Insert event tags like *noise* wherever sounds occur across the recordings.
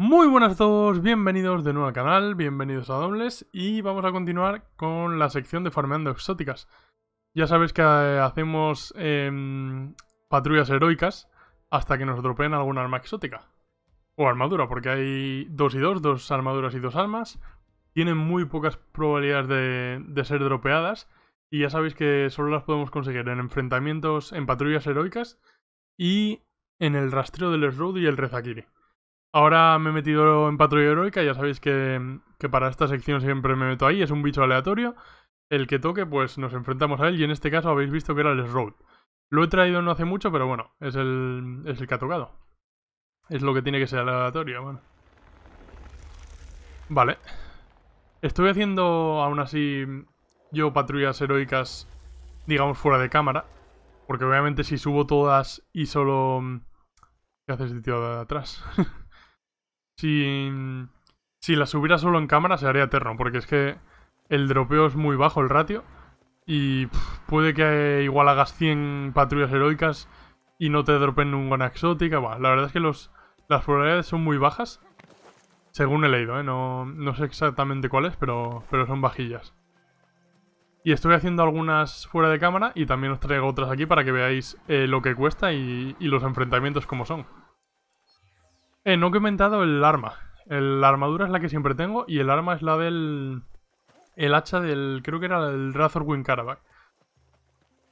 Muy buenas a todos, bienvenidos de nuevo al canal, bienvenidos a Dobles y vamos a continuar con la sección de farmeando exóticas. Ya sabéis que eh, hacemos em, patrullas heroicas hasta que nos dropeen alguna arma exótica. O armadura, porque hay dos y dos, dos armaduras y dos armas. Tienen muy pocas probabilidades de, ser dropeadas y ya sabéis que solo las podemos conseguir en enfrentamientos, en patrullas heroicas y en el rastreo del Road y el Rezakiri. Ahora me he metido en Patrulla Heroica, ya sabéis que, para esta sección siempre me meto ahí, es un bicho aleatorio. El que toque, pues nos enfrentamos a él y en este caso habéis visto que era el Road. Lo he traído no hace mucho, pero bueno, es el, es el que ha tocado. Es lo que tiene que ser aleatorio, bueno. Vale. Estoy haciendo aún así yo patrullas heroicas, digamos, fuera de cámara. Porque obviamente si subo todas y solo... ¿Qué haces, tío, de atrás? *laughs* Si, si la subiera solo en cámara se haría eterno, porque es que el dropeo es muy bajo el ratio. Y puede que igual hagas 100 patrullas heroicas y no te dropen ninguna exótica. la verdad es que los, las probabilidades son muy bajas. Según he leído, ¿eh? no, sé exactamente cuáles, pero, pero son bajillas. Y estoy haciendo algunas fuera de cámara y también os traigo otras aquí para que veáis eh, lo que cuesta y los enfrentamientos como son. Eh, no he comentado el arma. la armadura es la que siempre tengo y el arma es la del... El hacha del... Creo que era el Razorwing Caravac.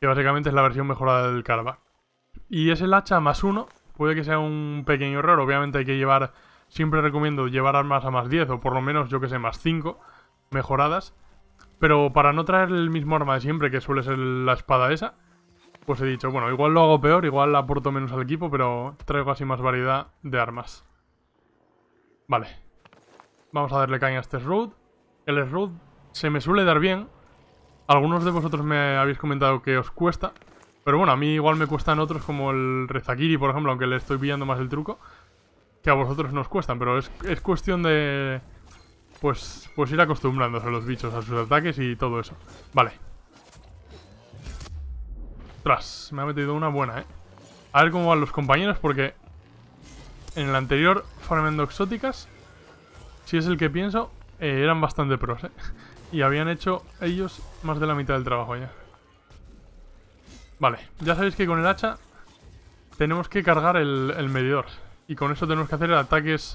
Que básicamente es la versión mejorada del Caravac. Y es el hacha más uno. Puede que sea un pequeño error. Obviamente hay que llevar... Siempre recomiendo llevar armas a más 10 o por lo menos, yo que sé, más 5 mejoradas. Pero para no traer el mismo arma de siempre, que suele ser la espada esa, pues he dicho, bueno, igual lo hago peor, igual aporto menos al equipo, pero traigo así más variedad de armas. Vale. Vamos a darle caña a este Sroud. El Sroud se me suele dar bien. Algunos de vosotros me habéis comentado que os cuesta. Pero bueno, a mí igual me cuestan otros como el Rezakiri, por ejemplo, aunque le estoy pillando más el truco. Que a vosotros nos cuestan, pero es, cuestión de... Pues, pues ir acostumbrándose a los bichos a sus ataques y todo eso. Vale tras me ha metido una buena, ¿eh? A ver cómo van los compañeros, porque... En el anterior, farmando exóticas... Si es el que pienso, eh, eran bastante pros, ¿eh? Y habían hecho ellos más de la mitad del trabajo ya. Vale, ya sabéis que con el hacha tenemos que cargar el, medidor. Y con eso tenemos que hacer ataques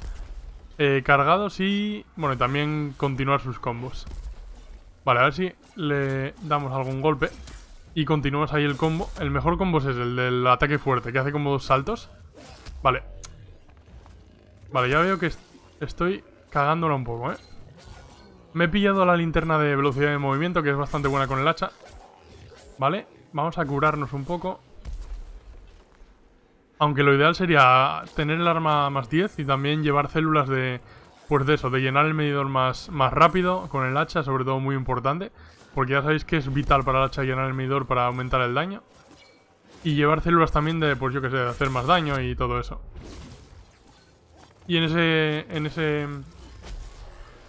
eh, cargados y... Bueno, también continuar sus combos. Vale, a ver si le damos algún golpe y continúas ahí el combo. El mejor combo es el del ataque fuerte, que hace como dos saltos. Vale. Vale, ya veo que estoy cagándola un poco, ¿eh? Me he pillado la linterna de velocidad de movimiento, que es bastante buena con el hacha. Vale, vamos a curarnos un poco. Aunque lo ideal sería tener el arma más 10 y también llevar células de... Pues de eso, de llenar el medidor más, más rápido, con el hacha, sobre todo muy importante. Porque ya sabéis que es vital para el hacha llenar el medidor para aumentar el daño. Y llevar células también de, pues yo que sé, de hacer más daño y todo eso. Y en ese... En ese...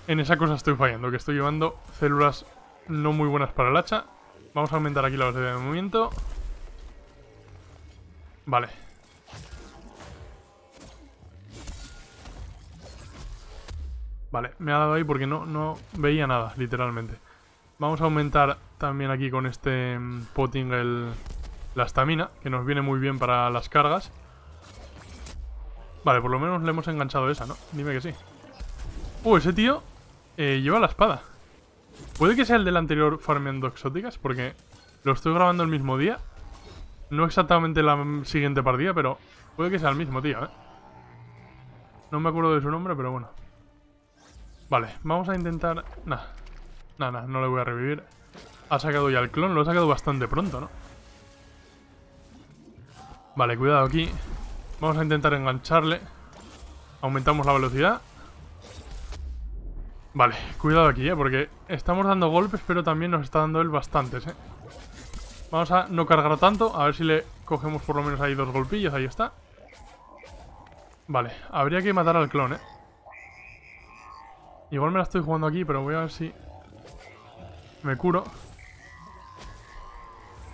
En esa cosa estoy fallando, que estoy llevando células no muy buenas para el hacha. Vamos a aumentar aquí la velocidad de movimiento. Vale. Vale, me ha dado ahí porque no, no veía nada, literalmente. Vamos a aumentar también aquí con este mm, potting el, la estamina, que nos viene muy bien para las cargas. Vale, por lo menos le hemos enganchado esa, ¿no? Dime que sí. Uh, ese tío eh, lleva la espada. Puede que sea el del anterior farmeando exóticas, porque lo estoy grabando el mismo día. No exactamente la mm, siguiente partida, pero puede que sea el mismo, tío, ¿eh? No me acuerdo de su nombre, pero bueno. Vale, vamos a intentar... Nah, Nada, no le voy a revivir. Ha sacado ya el clon, lo ha sacado bastante pronto, ¿no? Vale, cuidado aquí. Vamos a intentar engancharle. Aumentamos la velocidad. Vale, cuidado aquí, ¿eh? Porque estamos dando golpes, pero también nos está dando él bastantes, ¿eh? Vamos a no cargar tanto, a ver si le cogemos por lo menos ahí dos golpillos, ahí está. Vale, habría que matar al clon, ¿eh? Igual me la estoy jugando aquí, pero voy a ver si me curo.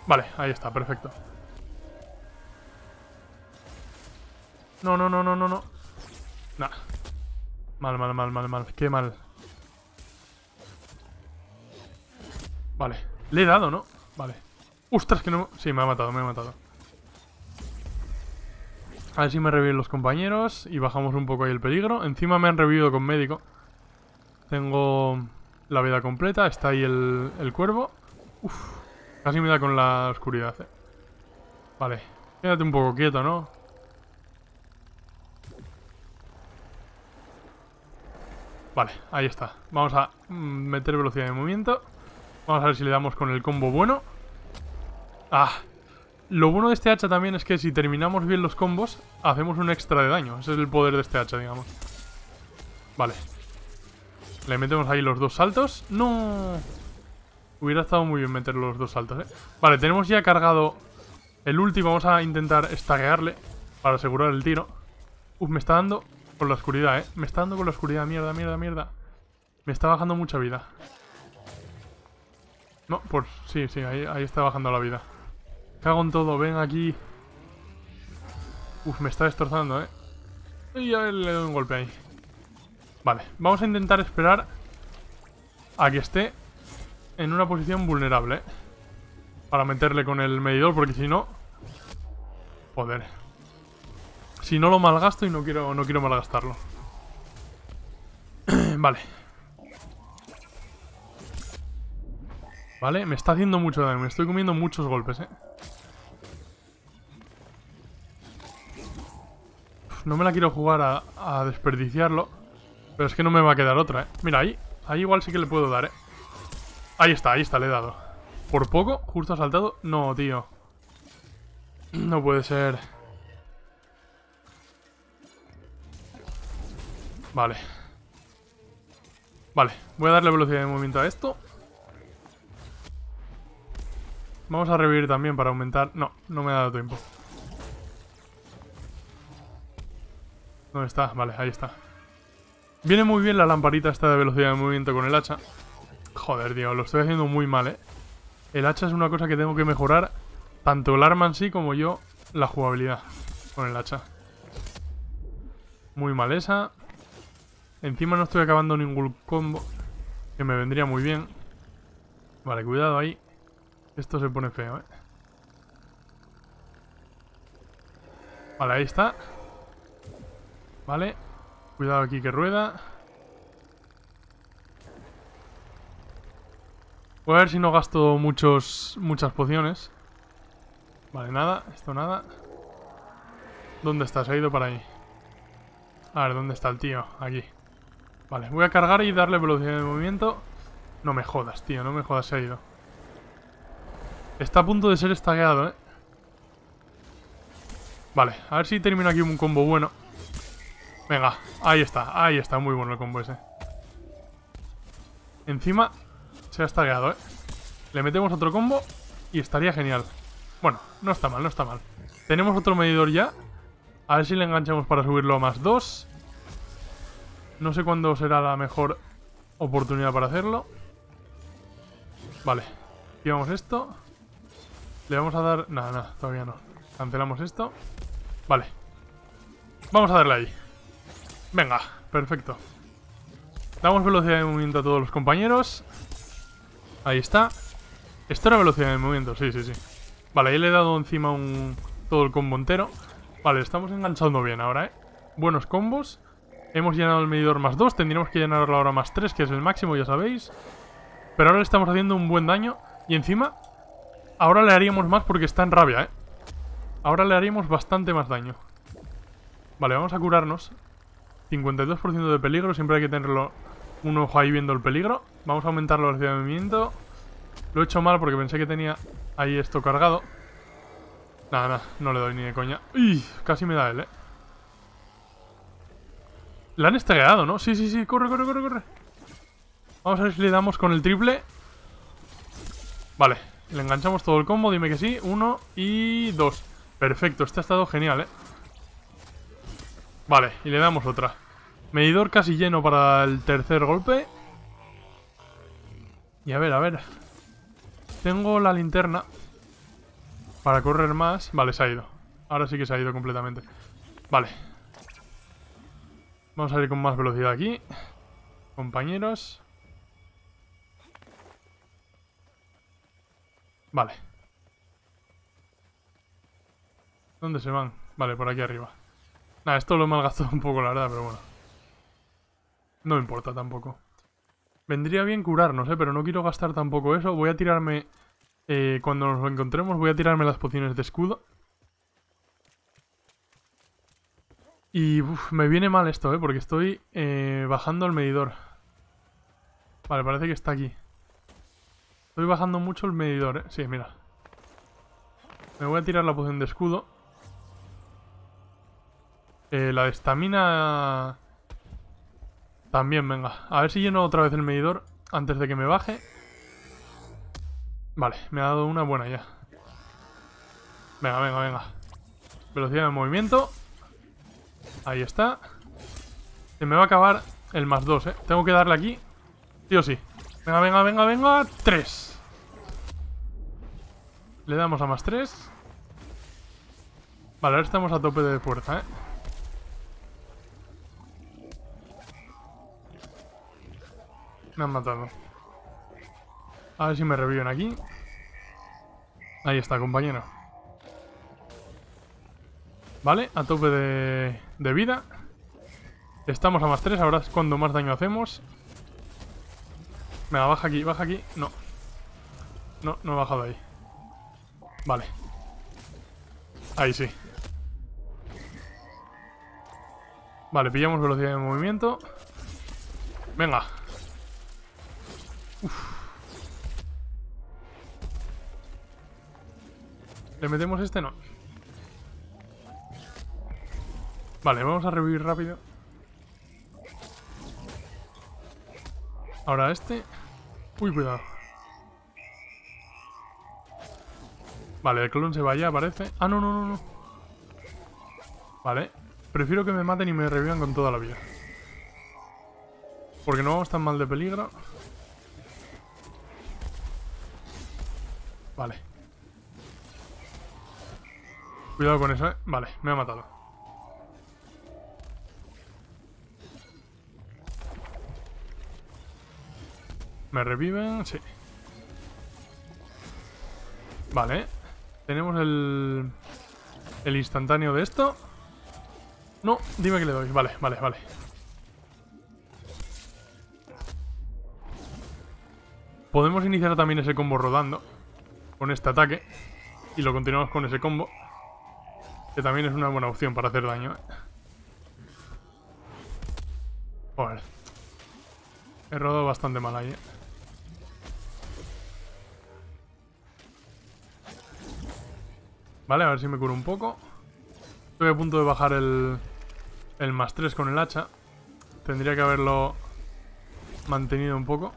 Vale, ahí está, perfecto. No, no, no, no, no, no. Nah. Mal, mal, mal, mal, mal. Qué mal. Vale. Le he dado, ¿no? Vale. Ostras, que no... Sí, me ha matado, me ha matado. A ver si me reviven los compañeros y bajamos un poco ahí el peligro. Encima me han revivido con médico. Tengo... La vida completa. Está ahí el, cuervo. Casi me da con la oscuridad. Eh. Vale. Quédate un poco quieto, ¿no? Vale, ahí está. Vamos a mm, meter velocidad de movimiento. Vamos a ver si le damos con el combo bueno. Ah. Lo bueno de este hacha también es que si terminamos bien los combos, hacemos un extra de daño. Ese es el poder de este hacha, digamos. Vale, le metemos ahí los dos saltos. ¡No! Hubiera estado muy bien meter los dos saltos, ¿eh? Vale, tenemos ya cargado el último. Vamos a intentar estaguearle para asegurar el tiro. Uf, me está dando por la oscuridad, ¿eh? Me está dando con la oscuridad. Mierda, mierda, mierda. Me está bajando mucha vida. No, pues sí, sí, ahí, está bajando la vida. Cago en todo, ven aquí. Uf, me está destrozando, ¿eh? Y ya le doy un golpe ahí. Vale, vamos a intentar esperar a que esté en una posición vulnerable. Eh, para meterle con el medidor, porque si no... Joder. Si no lo malgasto y no quiero, no quiero malgastarlo. *clears throat* vale. Vale, me está haciendo mucho daño. Me estoy comiendo muchos golpes, eh. no me la quiero jugar a desperdiciarlo. Pero es que no me va a quedar otra, ¿eh? Mira, ahí, ahí igual sí que le puedo dar, ¿eh? Ahí está, ahí está, le he dado. Por poco, justo ha saltado. No, tío. No puede ser. Vale. Vale, voy a darle velocidad de movimiento a esto. Vamos a revivir también para aumentar... No, no me ha dado tiempo. ¿Dónde está? Vale, ahí está. Viene muy bien la lamparita esta de velocidad de movimiento con el hacha. Joder, tío, lo estoy haciendo muy mal, ¿eh? El hacha es una cosa que tengo que mejorar, tanto el arma en sí como yo, la jugabilidad con el hacha. Muy mal esa. Encima no estoy acabando ningún combo, que me vendría muy bien. Vale, cuidado ahí. Esto se pone feo, ¿eh? Vale, ahí está. Vale. Cuidado aquí que rueda. Voy a ver si no gasto muchos, muchas pociones. Vale, nada. Esto nada. ¿Dónde está? Se ha ido para ahí. A ver, ¿dónde está el tío? Aquí. Vale, voy a cargar y darle velocidad de movimiento. No me jodas, tío. No me jodas, se ha ido. Está a punto de ser estagueado, ¿eh? Vale, a ver si termino aquí un combo bueno. Venga, ahí está, ahí está, muy bueno el combo ese. Encima se ha estallado, ¿eh? Le metemos otro combo y estaría genial. Bueno, no está mal, no está mal. Tenemos otro medidor ya. A ver si le enganchamos para subirlo a más 2. No sé cuándo será la mejor oportunidad para hacerlo. Vale. llevamos esto. Le vamos a dar... No, nada, todavía no. Cancelamos esto. Vale. Vamos a darle ahí. Venga, perfecto. Damos velocidad de movimiento a todos los compañeros. Ahí está. Esto era velocidad de movimiento, sí, sí, sí. Vale, ahí le he dado encima un todo el combo entero. Vale, estamos enganchando bien ahora, ¿eh? Buenos combos. Hemos llenado el medidor más 2. Tendríamos que llenarlo ahora más 3, que es el máximo, ya sabéis. Pero ahora le estamos haciendo un buen daño. Y encima, ahora le haríamos más porque está en rabia, ¿eh? Ahora le haríamos bastante más daño. Vale, vamos a curarnos. 52% de peligro, siempre hay que tenerlo un ojo ahí viendo el peligro. Vamos a aumentar la velocidad de movimiento. Lo he hecho mal porque pensé que tenía ahí esto cargado. Nada, nada, no le doy ni de coña. ¡Uy! Casi me da él, ¿eh? La han estrellado ¿no? Sí, sí, sí, corre, corre, corre, corre. Vamos a ver si le damos con el triple. Vale, le enganchamos todo el combo, dime que sí. Uno y dos. Perfecto, este ha estado genial, ¿eh? Vale, y le damos otra. Medidor casi lleno para el tercer golpe. Y a ver, a ver. Tengo la linterna. Para correr más. Vale, se ha ido. Ahora sí que se ha ido completamente. Vale. Vamos a ir con más velocidad aquí. Compañeros. Vale. ¿Dónde se van? Vale, por aquí arriba esto lo he malgastado un poco, la verdad, pero bueno. No me importa tampoco. Vendría bien curarnos, ¿eh? Pero no quiero gastar tampoco eso. Voy a tirarme... Eh, cuando nos lo encontremos, voy a tirarme las pociones de escudo. Y me viene mal esto, ¿eh? Porque estoy eh, bajando el medidor. Vale, parece que está aquí. Estoy bajando mucho el medidor, ¿eh? Sí, mira. Me voy a tirar la poción de escudo. Eh, la de estamina... También, venga. A ver si lleno otra vez el medidor antes de que me baje. Vale, me ha dado una buena ya. Venga, venga, venga. Velocidad de movimiento. Ahí está. Se me va a acabar el más dos, ¿eh? Tengo que darle aquí. Sí o sí. Venga, venga, venga, venga. Tres Le damos a más tres Vale, ahora estamos a tope de puerta, ¿eh? Me han matado. A ver si me reviven aquí. Ahí está, compañero. Vale, a tope de, de vida. Estamos a más tres. ahora es cuando más daño hacemos. Venga, baja aquí, baja aquí. No. No, no he bajado ahí. Vale. Ahí sí. Vale, pillamos velocidad de movimiento. Venga. ¿Le metemos este? No. Vale, vamos a revivir rápido. Ahora este. Uy, cuidado. Vale, el clon se va ya, parece. Ah, no, no, no, no. Vale. Prefiero que me maten y me revivan con toda la vida. Porque no vamos tan mal de peligro. Vale. Cuidado con eso, ¿eh? Vale, me ha matado. ¿Me reviven? Sí. Vale. Tenemos el... El instantáneo de esto. No, dime que le doy. Vale, vale, vale. Podemos iniciar también ese combo rodando con este ataque. Y lo continuamos con ese combo. Que también es una buena opción para hacer daño. ¿eh? Joder. He rodado bastante mal ahí. ¿eh? Vale, a ver si me curo un poco. Estoy a punto de bajar el, el más 3 con el hacha. Tendría que haberlo mantenido un poco.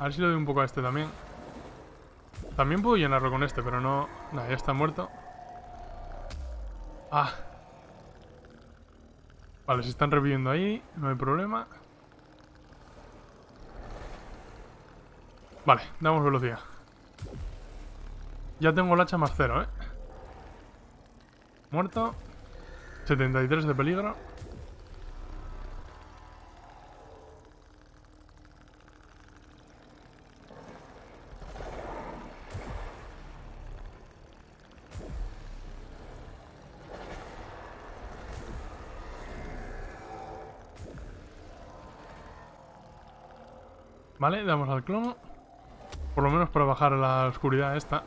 A ver si le doy un poco a este también. También puedo llenarlo con este, pero no... Nada, ya está muerto. Ah. Vale, se están reviviendo ahí. No hay problema. Vale, damos velocidad. Ya tengo el hacha más cero, ¿eh? Muerto. 73 de peligro. Vale, damos al clono. Por lo menos para bajar la oscuridad esta.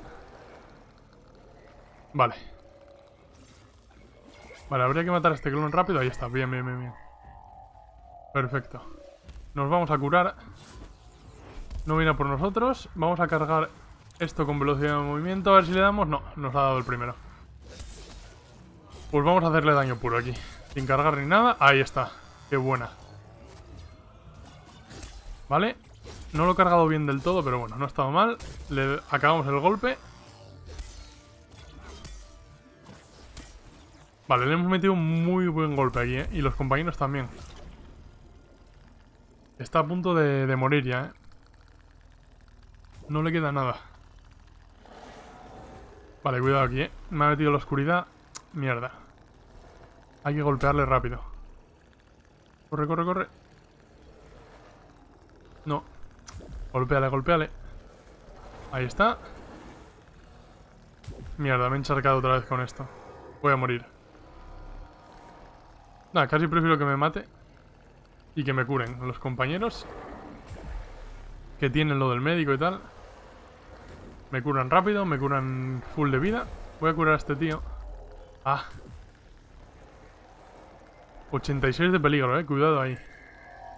Vale. Vale, habría que matar a este clon rápido. Ahí está, bien, bien, bien, bien. Perfecto. Nos vamos a curar. No viene por nosotros. Vamos a cargar esto con velocidad de movimiento. A ver si le damos. No, nos ha dado el primero. Pues vamos a hacerle daño puro aquí. Sin cargar ni nada. Ahí está. Qué buena. Vale. No lo he cargado bien del todo, pero bueno, no ha estado mal. Le acabamos el golpe. Vale, le hemos metido un muy buen golpe aquí, ¿eh? Y los compañeros también. Está a punto de, de morir ya, ¿eh? No le queda nada. Vale, cuidado aquí, ¿eh? Me ha metido la oscuridad. Mierda. Hay que golpearle rápido. Corre, corre, corre. Golpeale, golpeale. Ahí está. Mierda, me he encharcado otra vez con esto. Voy a morir. Nada, casi prefiero que me mate y que me curen los compañeros que tienen lo del médico y tal. Me curan rápido, me curan full de vida. Voy a curar a este tío. Ah. 86 de peligro, eh. Cuidado ahí.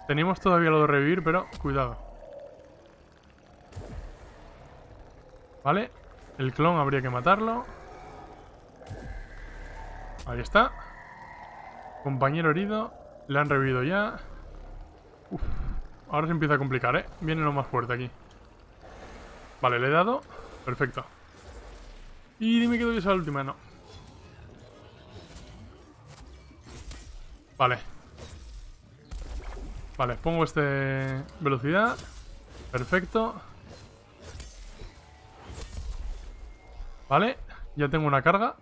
Tenemos todavía lo de revivir, pero cuidado. Vale. El clon habría que matarlo. Ahí está. Compañero herido. Le han revivido ya. Uf. Ahora se empieza a complicar, ¿eh? Viene lo más fuerte aquí. Vale, le he dado. Perfecto. Y dime que doy esa última, no. Vale. Vale, pongo este... Velocidad. Perfecto. Vale, ya tengo una carga.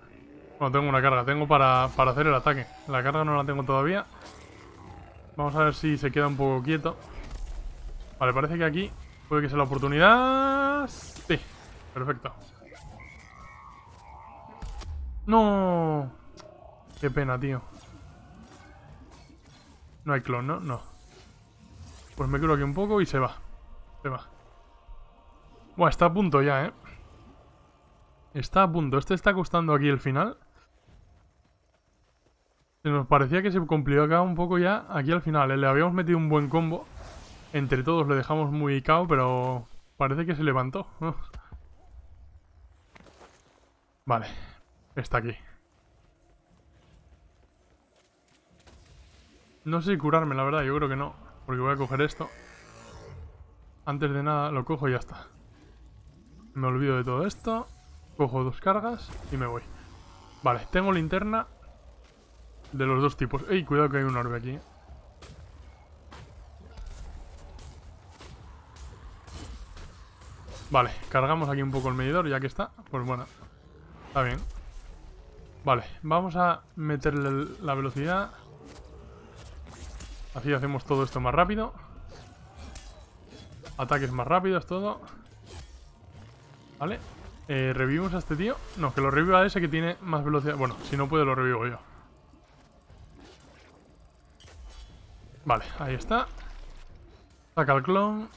Bueno, tengo una carga, tengo para, hacer el ataque. La carga no la tengo todavía. Vamos a ver si se queda un poco quieto. Vale, parece que aquí puede que sea la oportunidad. Sí, perfecto. No. Qué pena, tío. No hay clon, ¿no? No. Pues me curo aquí un poco y se va. Se va. Buah, está a punto ya, ¿eh? Está a punto. Este está costando aquí el final. Se nos parecía que se cumplió acá un poco ya. Aquí al final, ¿eh? le habíamos metido un buen combo. Entre todos le dejamos muy cao, pero parece que se levantó. *laughs* Vale. Está aquí. No sé curarme, la verdad. Yo creo que no. Porque voy a coger esto. Antes de nada lo cojo y ya está. Me olvido de todo esto. Cojo dos cargas y me voy. Vale, tengo linterna de los dos tipos. Ey, cuidado que hay un orbe aquí. Eh. Vale, cargamos aquí un poco el medidor, ya que está. Pues bueno, está bien. Vale, vamos a meterle la velocidad. Así hacemos todo esto más rápido. Ataques más rápidos, todo. Vale, eh, ¿Revivimos a este tío? No, que lo reviva a ese que tiene más velocidad. Bueno, si no puede lo revivo yo. Vale, ahí está. Saca el clon.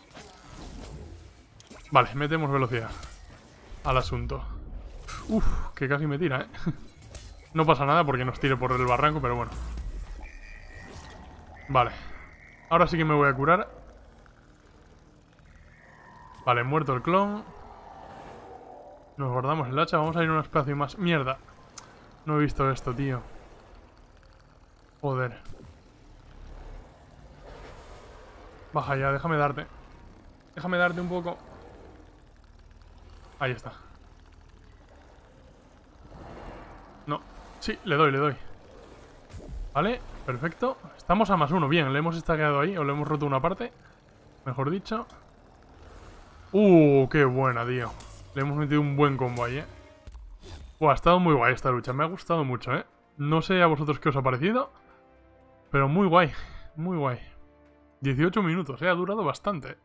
Vale, metemos velocidad. Al asunto. Uf, que casi me tira, ¿eh? *laughs* No pasa nada porque nos tire por el barranco, pero bueno. Vale. Ahora sí que me voy a curar. Vale, muerto el clon. Nos guardamos el hacha, vamos a ir a un espacio más... ¡Mierda! No he visto esto, tío. Joder. Baja ya, déjame darte. Déjame darte un poco. Ahí está. No. Sí, le doy, le doy. Vale, perfecto. Estamos a más uno. Bien, le hemos estallado ahí, o le hemos roto una parte. Mejor dicho. Uh, qué buena, tío. Le hemos metido un buen combo ahí, ¿eh? Buah, ha estado muy guay esta lucha. Me ha gustado mucho, ¿eh? No sé a vosotros qué os ha parecido. Pero muy guay. Muy guay. 18 minutos, ¿eh? Ha durado bastante.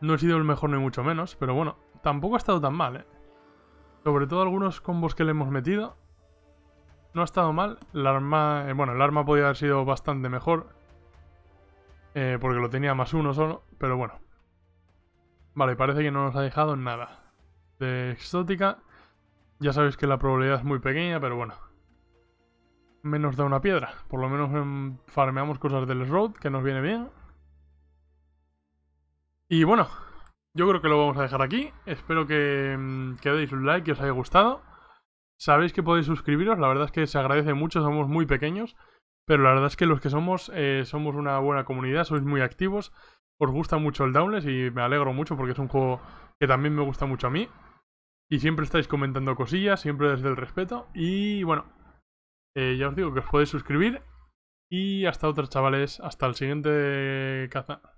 No he sido el mejor ni mucho menos, pero bueno. Tampoco ha estado tan mal, ¿eh? Sobre todo algunos combos que le hemos metido. No ha estado mal. El arma... Eh, bueno, el arma podía haber sido bastante mejor. Eh, porque lo tenía más uno solo. Pero bueno, Vale, parece que no nos ha dejado nada. De exótica, ya sabéis que la probabilidad es muy pequeña, pero bueno. Menos da una piedra. Por lo menos em, farmeamos cosas del road, que nos viene bien. Y bueno, yo creo que lo vamos a dejar aquí. Espero que, em, que deis un like, que os haya gustado. Sabéis que podéis suscribiros, la verdad es que se agradece mucho, somos muy pequeños. Pero la verdad es que los que somos, eh, somos una buena comunidad, sois muy activos os gusta mucho el Downless y me alegro mucho porque es un juego que también me gusta mucho a mí. Y siempre estáis comentando cosillas, siempre desde el respeto. Y bueno, eh, ya os digo que os podéis suscribir. Y hasta otros chavales, hasta el siguiente caza.